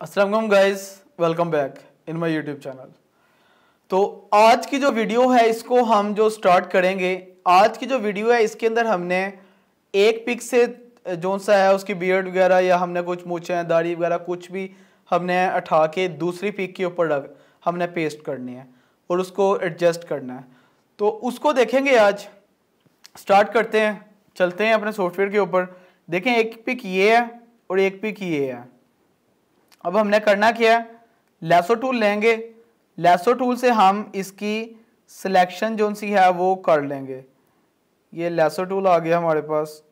Aslam guys welcome back in my YouTube channel तो आज की जो वीडियो है इसको हम जो स्टार्ट करेंगे आज की जो वीडियो है इसके अंदर हमने एक पिक से जो सा है उसकी बियर्ड वगैरह या हमने कुछ हैं दाढ़ी वगैरह कुछ भी हमने उठा के दूसरी पिक के ऊपर हमने पेस्ट करनी है और उसको एडजस्ट करना है तो उसको देखेंगे आज स्टार्ट करते हैं चलते हैं अपने सॉफ्टवेयर के ऊपर देखें एक पिक ये है और एक पिक ये है अब हमने करना क्या है लेसो टूल लेंगे लेसो टूल से हम इसकी सिलेक्शन जो सी है वो कर लेंगे ये लेसो टूल आ गया हमारे पास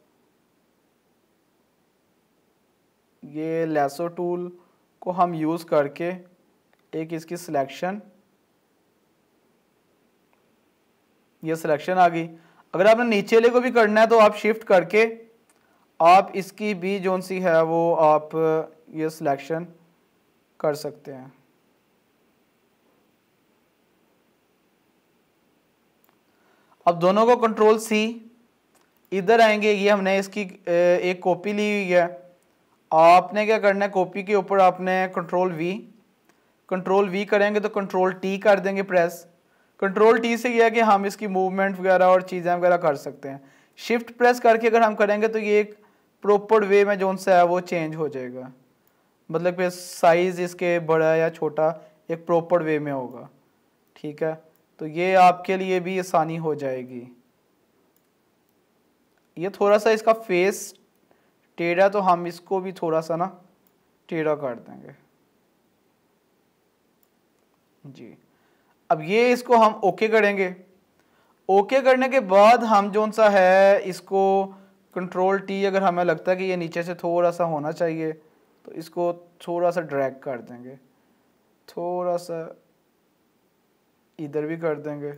ये लेसो टूल को हम यूज़ करके एक इसकी सिलेक्शन ये सिलेक्शन आ गई अगर आपने नीचे वाले को भी करना है तो आप शिफ्ट करके आप इसकी भी जो सी है वो आप ये सिलेक्शन कर सकते हैं अब दोनों को कंट्रोल सी इधर आएंगे ये हमने इसकी एक कॉपी ली हुई है आपने क्या करना है कॉपी के ऊपर आपने कंट्रोल वी कंट्रोल वी करेंगे तो कंट्रोल टी कर देंगे प्रेस कंट्रोल टी से यह है कि हम इसकी मूवमेंट वगैरह और चीज़ें वगैरह कर सकते हैं शिफ्ट प्रेस करके अगर हम करेंगे तो ये एक प्रॉपर वे में जो उनसे है वो चेंज हो जाएगा मतलब कि साइज़ इसके बड़ा या छोटा एक प्रॉपर वे में होगा ठीक है तो ये आपके लिए भी आसानी हो जाएगी ये थोड़ा सा इसका फेस टेढ़ा तो हम इसको भी थोड़ा सा ना टेढ़ा काट देंगे जी अब ये इसको हम ओके करेंगे ओके करने के बाद हम जो सा है इसको कंट्रोल टी अगर हमें लगता है कि ये नीचे से थोड़ा सा होना चाहिए तो इसको थोड़ा सा ड्रैग कर देंगे थोड़ा सा इधर भी कर देंगे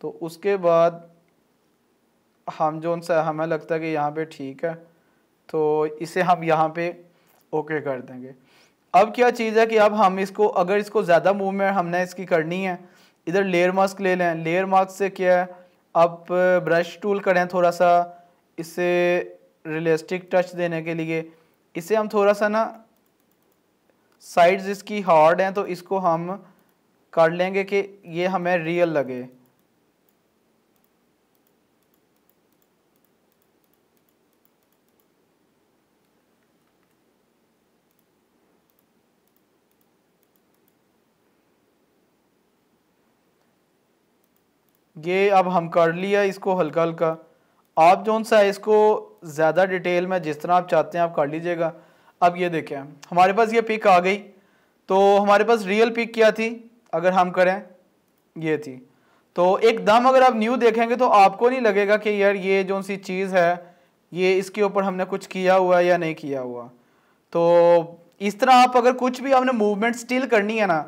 तो उसके बाद हम जो उनसे हमें लगता है कि यहाँ पे ठीक है तो इसे हम यहाँ पे ओके कर देंगे अब क्या चीज़ है कि अब हम इसको अगर इसको ज़्यादा मूवमेंट हमने इसकी करनी है इधर लेयर मास्क ले लें लेयर मास्क से क्या है आप ब्रश टूल करें थोड़ा सा इसे रियलिस्टिक टच देने के लिए इसे हम थोड़ा सा ना साइड्स इसकी हार्ड हैं तो इसको हम कर लेंगे कि ये हमें रियल लगे ये अब हम कर लिया इसको हल्का हल्का आप जो सा इसको ज़्यादा डिटेल में जिस तरह आप चाहते हैं आप कर लीजिएगा अब ये देखें हमारे पास ये पिक आ गई तो हमारे पास रियल पिक क्या थी अगर हम करें ये थी तो एकदम अगर आप न्यू देखेंगे तो आपको नहीं लगेगा कि यार ये जो सी चीज़ है ये इसके ऊपर हमने कुछ किया हुआ या नहीं किया हुआ तो इस तरह आप अगर कुछ भी आपने मूवमेंट स्टिल करनी है ना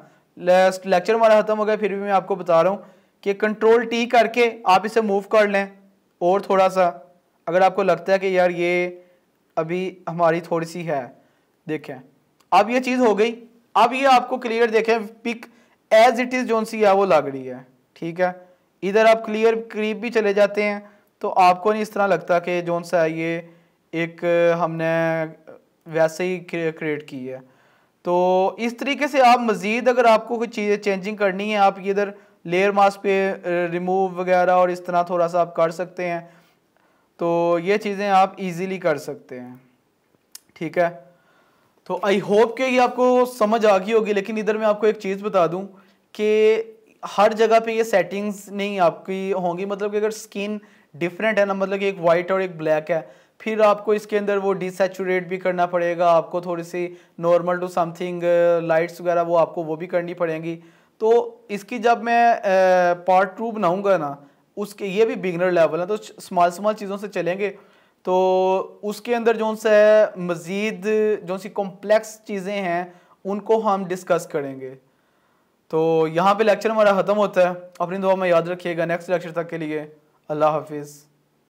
लेक्चर हमारा ख़त्म हो गया फिर भी मैं आपको बता रहा हूँ कि कंट्रोल टी करके आप इसे मूव कर लें और थोड़ा सा अगर आपको लगता है कि यार ये अभी हमारी थोड़ी सी है देखें अब ये चीज़ हो गई अब ये आपको क्लियर देखें pic as it is zone सी है वो लग रही है ठीक है इधर आप क्लियर करीब भी चले जाते हैं तो आपको नहीं इस तरह लगता कि जोन सा ये एक हमने वैसे ही क्रिएट की है तो इस तरीके से आप मज़ीद अगर आपको कोई चीज़ें चेंजिंग करनी है आप इधर लेयर मास्क पे रिमूव uh, वगैरह और इस तरह थोड़ा सा आप कर सकते हैं तो ये चीज़ें आप इजीली कर सकते हैं ठीक है तो आई होप कि ये आपको समझ आ गई होगी लेकिन इधर मैं आपको एक चीज़ बता दूं कि हर जगह पे ये सेटिंग्स नहीं आपकी होंगी मतलब कि अगर स्किन डिफरेंट है ना मतलब कि एक वाइट और एक ब्लैक है फिर आपको इसके अंदर वो डिसचूरेट भी करना पड़ेगा आपको थोड़ी सी नॉर्मल टू समथिंग लाइट्स वगैरह वो आपको वो भी करनी पड़ेंगी तो इसकी जब मैं पार्ट टू बनाऊँगा ना उसके ये भी बिगनर लेवल है तो स्मॉल स्मॉल चीज़ों से चलेंगे तो उसके अंदर जो सा मज़ीद जो सी कॉम्प्लेक्स चीज़ें हैं उनको हम डिस्कस करेंगे तो यहाँ पे लेक्चर हमारा ख़त्म होता है अपनी दुआ में याद रखिएगा नेक्स्ट लेक्चर तक के लिए अल्लाह हाफिज़